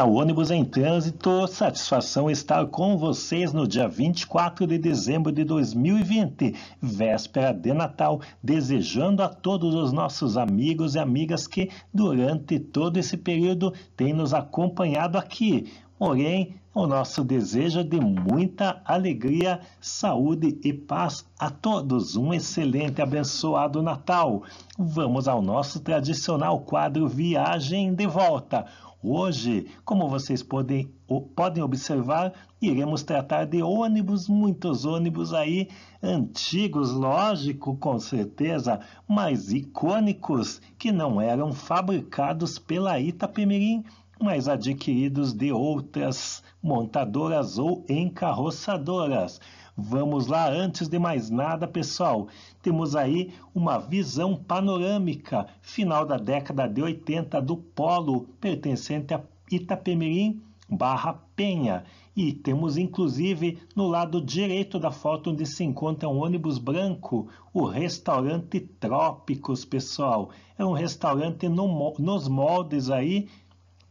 Jornal Ônibus em Trânsito. Satisfação estar com vocês no dia 24 de dezembro de 2020, véspera de Natal, desejando a todos os nossos amigos e amigas que, durante todo esse período, têm nos acompanhado aqui. Porém, o nosso desejo é de muita alegria, saúde e paz a todos. Um excelente, abençoado Natal. Vamos ao nosso tradicional quadro Viagem de Volta Hoje, como vocês podem, podem observar, iremos tratar de ônibus, muitos ônibus aí antigos, lógico, com certeza, mas icônicos, que não eram fabricados pela Itapemirim, mas adquiridos de outras montadoras ou encarroçadoras. Vamos lá, antes de mais nada, pessoal, temos aí uma visão panorâmica final da década de 80 do polo pertencente a Itapemirim barra Penha. E temos inclusive no lado direito da foto onde se encontra um ônibus branco, o restaurante Trópicos, pessoal. É um restaurante no, nos moldes aí,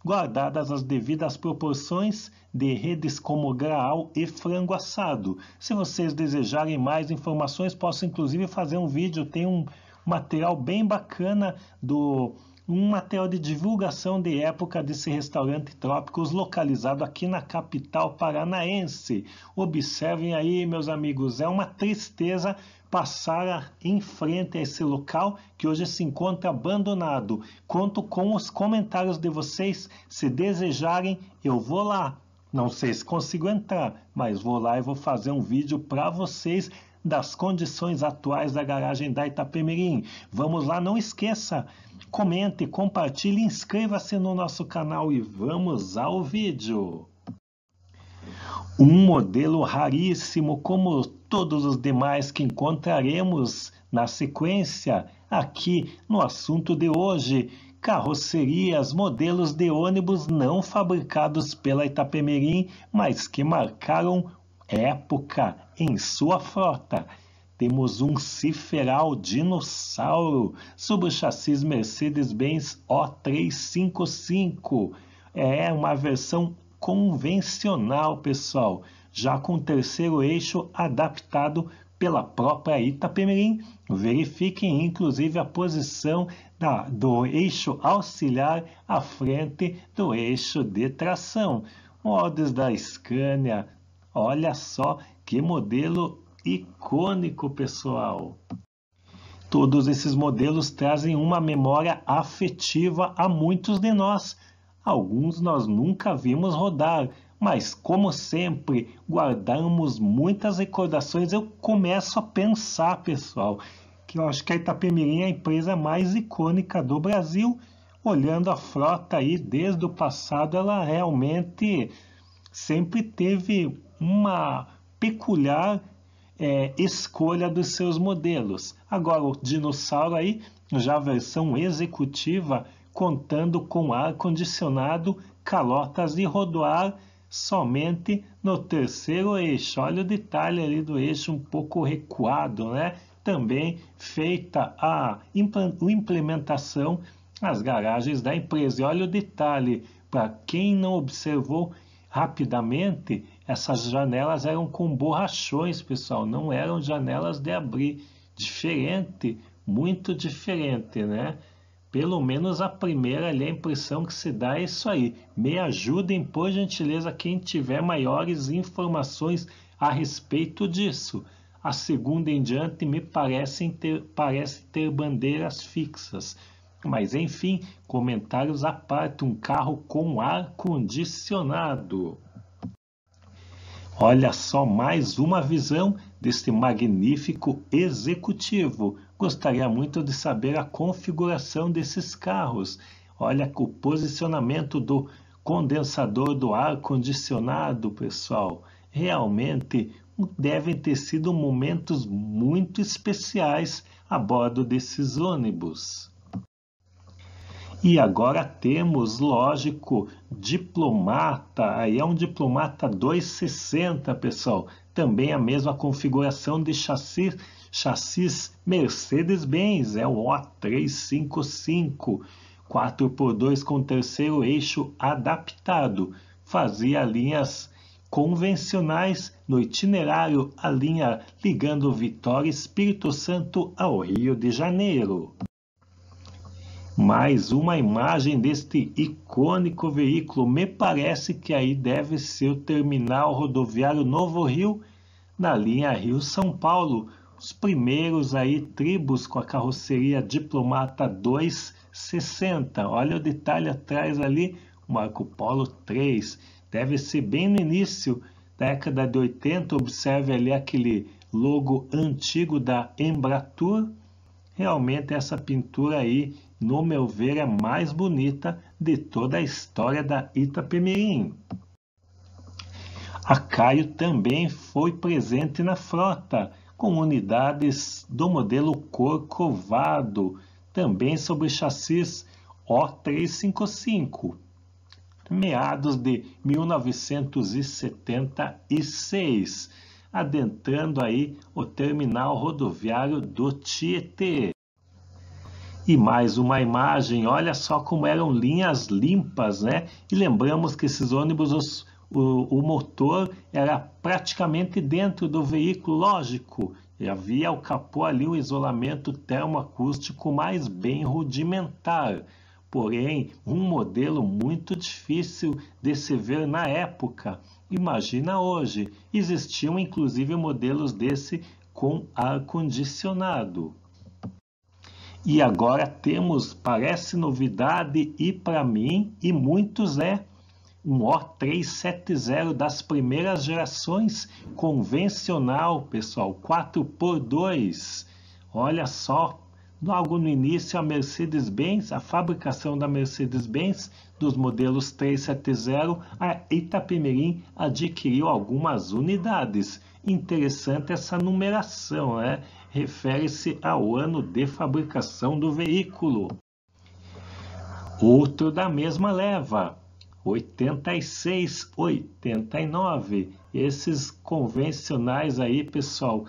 guardadas as devidas proporções de redes como graal e frango assado. Se vocês desejarem mais informações, posso inclusive fazer um vídeo, tem um material bem bacana do um material de divulgação de época desse restaurante Trópicos localizado aqui na capital paranaense. Observem aí, meus amigos, é uma tristeza passar em frente a esse local que hoje se encontra abandonado. Conto com os comentários de vocês. Se desejarem, eu vou lá. Não sei se consigo entrar, mas vou lá e vou fazer um vídeo para vocês das condições atuais da garagem da Itapemirim. Vamos lá, não esqueça, comente, compartilhe, inscreva-se no nosso canal e vamos ao vídeo. Um modelo raríssimo como todos os demais que encontraremos na sequência aqui no assunto de hoje carrocerias, modelos de ônibus não fabricados pela Itapemirim, mas que marcaram época em sua frota. Temos um Ciferal dinossauro subchassis Mercedes-Benz O355. É uma versão convencional, pessoal, já com terceiro eixo adaptado pela própria Itapemirim. Verifiquem inclusive a posição da, tá, do eixo auxiliar à frente do eixo de tração. Modos da Scania, olha só que modelo icônico, pessoal. Todos esses modelos trazem uma memória afetiva a muitos de nós. Alguns nós nunca vimos rodar, mas como sempre, guardamos muitas recordações. Eu começo a pensar, pessoal, que eu acho que a Itapemirim é a empresa mais icônica do Brasil. Olhando a frota aí desde o passado, ela realmente sempre teve uma peculiar é, escolha dos seus modelos. Agora, o dinossauro aí, já a versão executiva, contando com ar-condicionado, calotas e rodoar somente no terceiro eixo. Olha o detalhe ali do eixo um pouco recuado, né? também feita a implementação nas garagens da empresa. E olha o detalhe, para quem não observou rapidamente, essas janelas eram com borrachões, pessoal, não eram janelas de abrir. Diferente, muito diferente, né? Pelo menos a primeira ali, a impressão que se dá é isso aí. Me ajudem, por gentileza, quem tiver maiores informações a respeito disso. A segunda em diante me parecem ter, parece ter bandeiras fixas. Mas enfim, comentários à parte, um carro com ar condicionado. Olha só mais uma visão deste magnífico executivo. Gostaria muito de saber a configuração desses carros. Olha o posicionamento do condensador do ar condicionado, pessoal. Realmente devem ter sido momentos muito especiais a bordo desses ônibus. E agora temos, lógico, diplomata. Aí é um diplomata 260, pessoal. Também a mesma configuração de chassi, chassis Mercedes-Benz. É o O355. 4x2 com terceiro eixo adaptado. Fazia linhas convencionais no itinerário, a linha ligando Vitória Espírito Santo ao Rio de Janeiro. Mais uma imagem deste icônico veículo. Me parece que aí deve ser o terminal rodoviário Novo Rio, na linha Rio-São Paulo. Os primeiros aí tribos com a carroceria Diplomata 260. Olha o detalhe atrás ali, Marco Polo 3. Deve ser bem no início década de 80, observe ali aquele logo antigo da Embratur. Realmente essa pintura aí, no meu ver, é mais bonita de toda a história da Itapemirim. A Caio também foi presente na frota, com unidades do modelo Corcovado, também sobre chassis O355 meados de 1976, adentrando aí o terminal rodoviário do Tietê. E mais uma imagem, olha só como eram linhas limpas, né? E lembramos que esses ônibus, os, o, o motor era praticamente dentro do veículo, lógico, e havia ao capô ali um isolamento termoacústico mais bem rudimentar porém um modelo muito difícil de se ver na época. Imagina hoje, existiam inclusive modelos desse com ar-condicionado. E agora temos, parece novidade e para mim, e muitos é, um O370 das primeiras gerações, convencional, pessoal, 4x2. Olha só, Logo no início, a Mercedes-Benz, a fabricação da Mercedes-Benz dos modelos 370 a Itapemirim adquiriu algumas unidades. Interessante essa numeração, né? refere-se ao ano de fabricação do veículo. Outro da mesma leva, 86, 89. Esses convencionais aí, pessoal,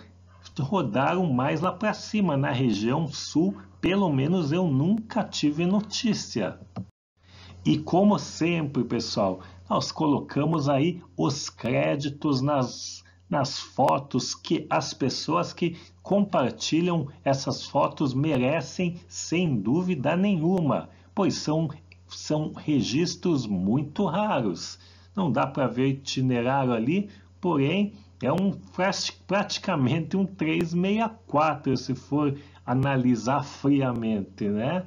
rodaram mais lá para cima, na região sul, pelo menos eu nunca tive notícia. E como sempre, pessoal, nós colocamos aí os créditos nas, nas fotos que as pessoas que compartilham essas fotos merecem, sem dúvida nenhuma, pois são, são registros muito raros. Não dá para ver itinerário ali, porém é um praticamente um 364 se for analisar friamente, né?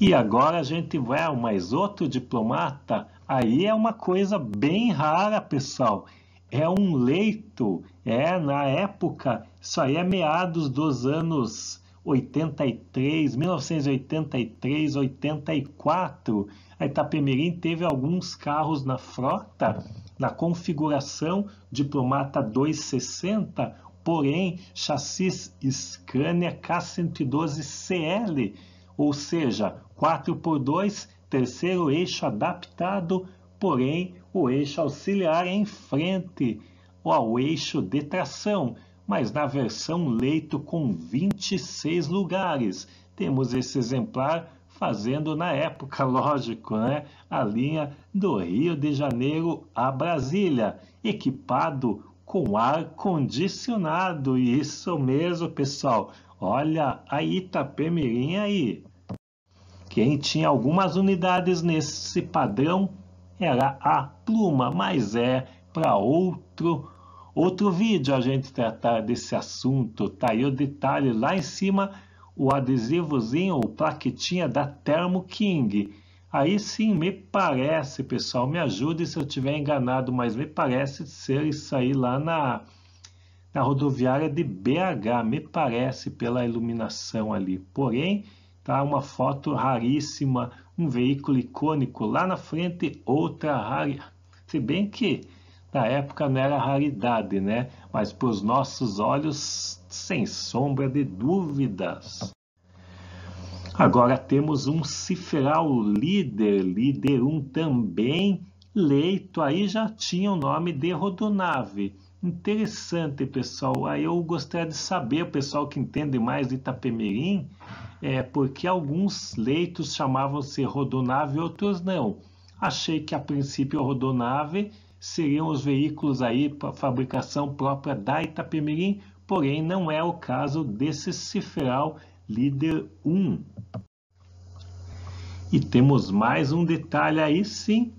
E agora a gente vai ao mais outro diplomata. Aí é uma coisa bem rara, pessoal. É um leito. É, na época, isso aí é meados dos anos 83, 1983, 84. A Itapemirim teve alguns carros na frota na configuração Diplomata 260, porém chassis Scania K112CL, ou seja, 4x2, terceiro eixo adaptado, porém o eixo auxiliar é em frente ao eixo de tração, mas na versão leito com 26 lugares. Temos esse exemplar fazendo na época, lógico, né, a linha do Rio de Janeiro a Brasília, equipado com ar condicionado. Isso mesmo, pessoal. Olha a Itapemirim aí. Quem tinha algumas unidades nesse padrão era a Pluma, mas é para outro outro vídeo a gente tratar desse assunto. Tá aí o detalhe lá em cima o adesivozinho ou plaquetinha da Thermo King. Aí sim, me parece, pessoal, me ajude se eu estiver enganado, mas me parece ser isso aí lá na, na rodoviária de BH, me parece pela iluminação ali. Porém, tá uma foto raríssima, um veículo icônico lá na frente, outra rara. Se bem que na época não era raridade, né? Mas para os nossos olhos, sem sombra de dúvidas. Agora temos um Cifral líder, líder 1 também, leito, aí já tinha o nome de Rodonave. Interessante, pessoal. Aí eu gostaria de saber, o pessoal que entende mais de Itapemirim, é porque alguns leitos chamavam-se Rodonave, outros não. Achei que a princípio Rodonave seriam os veículos aí para fabricação própria da Itapemirim, porém não é o caso desse Ciferal Líder 1. E temos mais um detalhe aí sim,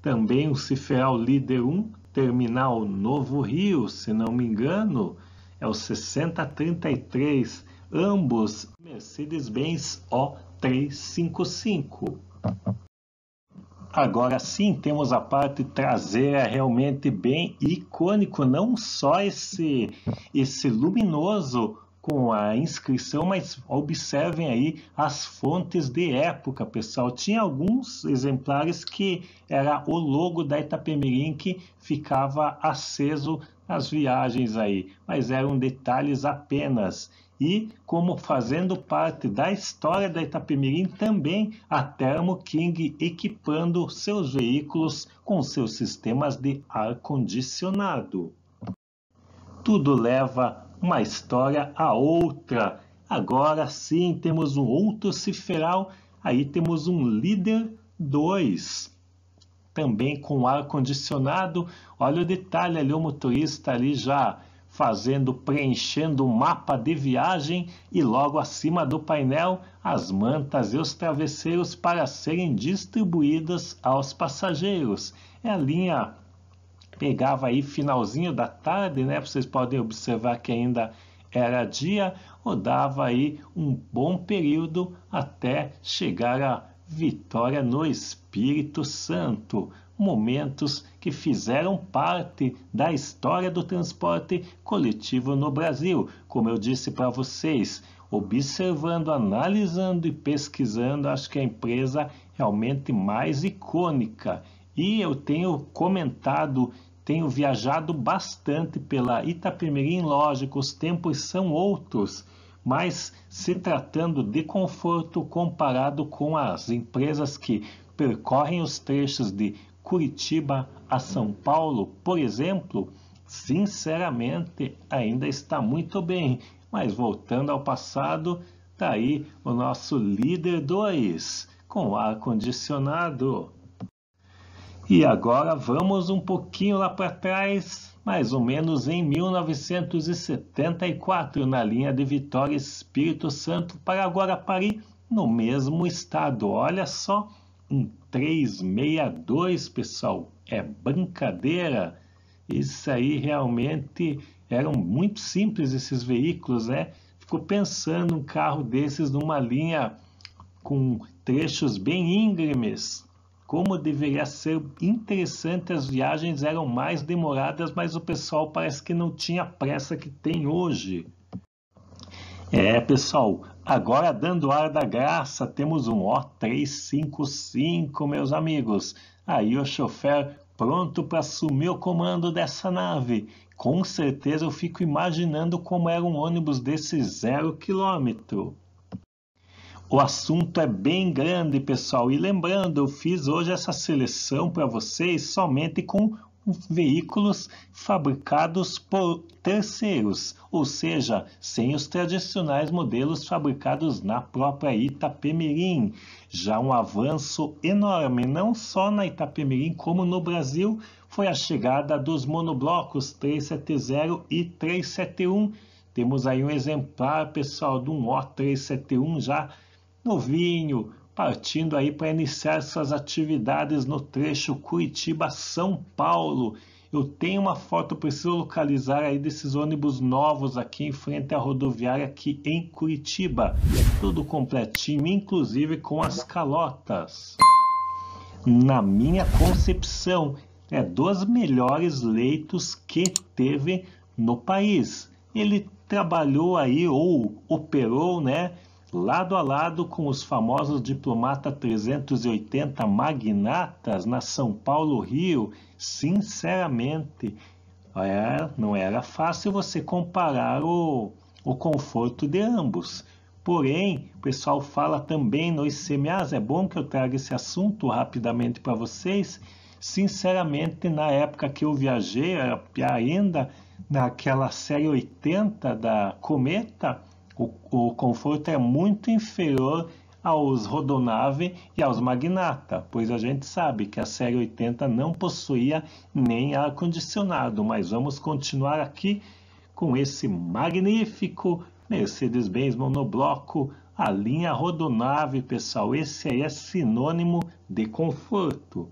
também o Ciferal Líder 1, Terminal Novo Rio, se não me engano, é o 6033, ambos Mercedes-Benz O355. Agora sim, temos a parte traseira realmente bem icônico, não só esse esse luminoso com a inscrição, mas observem aí as fontes de época, pessoal. Tinha alguns exemplares que era o logo da Itapemirim que ficava aceso nas viagens aí, mas eram detalhes apenas. E como fazendo parte da história da Itapemirim, também a Thermo King equipando seus veículos com seus sistemas de ar-condicionado. Tudo leva uma história a outra. Agora sim, temos um outro ciferal, aí temos um líder 2 também com ar-condicionado. Olha o detalhe ali, o motorista ali já fazendo, preenchendo o mapa de viagem e logo acima do painel as mantas e os travesseiros para serem distribuídas aos passageiros. É a linha pegava aí finalzinho da tarde, né? Vocês podem observar que ainda era dia, rodava aí um bom período até chegar a vitória no Espírito Santo. Momentos que fizeram parte da história do transporte coletivo no Brasil. Como eu disse para vocês, observando, analisando e pesquisando, acho que a empresa é realmente mais icônica e eu tenho comentado, tenho viajado bastante pela Itapemirim, lógico, os tempos são outros, mas se tratando de conforto comparado com as empresas que percorrem os trechos de Curitiba a São Paulo, por exemplo, sinceramente ainda está muito bem. Mas voltando ao passado, tá aí o nosso líder 2 com ar condicionado. E agora vamos um pouquinho lá para trás, mais ou menos em 1974, na linha de Vitória Espírito Santo para Guarapari, no mesmo estado. Olha só, um 362, pessoal. É brincadeira. Isso aí realmente eram muito simples esses veículos, né? Ficou pensando um carro desses numa linha com trechos bem íngremes como deveria ser interessante as viagens eram mais demoradas, mas o pessoal parece que não tinha pressa que tem hoje. É, pessoal, agora dando ar da graça, temos um O355, meus amigos. Aí o chofer pronto para assumir o comando dessa nave. Com certeza eu fico imaginando como era um ônibus desse zero quilômetro. O assunto é bem grande, pessoal. E lembrando, eu fiz hoje essa seleção para vocês somente com veículos fabricados por terceiros, ou seja, sem os tradicionais modelos fabricados na própria Itapemirim. Já um avanço enorme, não só na Itapemirim, como no Brasil, foi a chegada dos monoblocos 370 e 371. Temos aí um exemplar, pessoal, de um O371 já novinho, partindo aí para iniciar suas atividades no trecho Curitiba-São Paulo. Eu tenho uma foto, preciso localizar aí desses ônibus novos aqui em frente à rodoviária aqui em Curitiba. Tudo completinho, inclusive com as calotas. Na minha concepção, é dos melhores leitos que teve no país. Ele trabalhou aí ou operou, né? lado a lado com os famosos diplomata 380 magnatas na São Paulo Rio, sinceramente, é, não era fácil você comparar o, o conforto de ambos. Porém, o pessoal fala também nos CMAs, é bom que eu traga esse assunto rapidamente para vocês. Sinceramente, na época que eu viajei, ainda naquela série 80 da Cometa, o, o conforto é muito inferior aos Rodonave e aos Magnata, pois a gente sabe que a série 80 não possuía nem ar-condicionado, mas vamos continuar aqui com esse magnífico Mercedes-Benz monobloco, a linha Rodonave, pessoal, esse aí é sinônimo de conforto.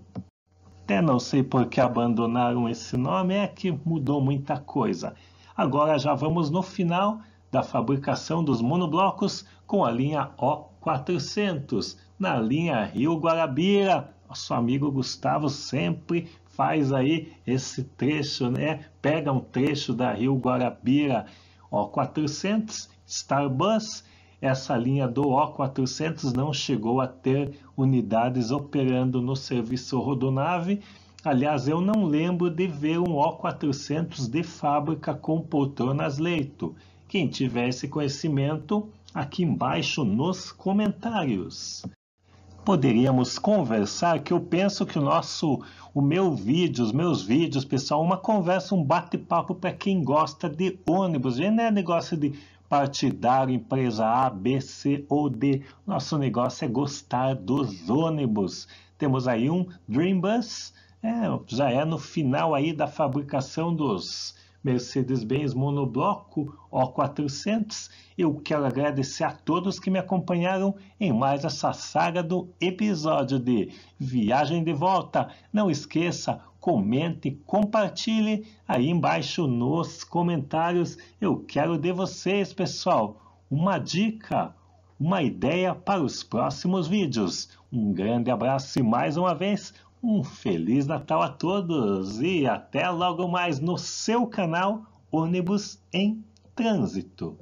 Até não sei por que abandonaram esse nome, é que mudou muita coisa. Agora já vamos no final da fabricação dos monoblocos com a linha O400, na linha Rio Guarabira. Nosso amigo Gustavo sempre faz aí esse trecho, né? Pega um trecho da Rio Guarabira O400, Starbus. Essa linha do O400 não chegou a ter unidades operando no serviço rodonave, Aliás, eu não lembro de ver um O400 de fábrica com poltronas leito. Quem tiver esse conhecimento, aqui embaixo nos comentários. Poderíamos conversar, que eu penso que o nosso, o meu vídeo, os meus vídeos, pessoal, uma conversa, um bate-papo para quem gosta de ônibus. E não é negócio de partidário, empresa A, B, C ou D. Nosso negócio é gostar dos ônibus. Temos aí um Dream Bus, é, já é no final aí da fabricação dos Mercedes-Benz Monobloco O400. Eu quero agradecer a todos que me acompanharam em mais essa saga do episódio de Viagem de Volta. Não esqueça, comente, compartilhe aí embaixo nos comentários. Eu quero de vocês, pessoal, uma dica, uma ideia para os próximos vídeos. Um grande abraço e mais uma vez um Feliz Natal a todos e até logo mais no seu canal Ônibus em Trânsito.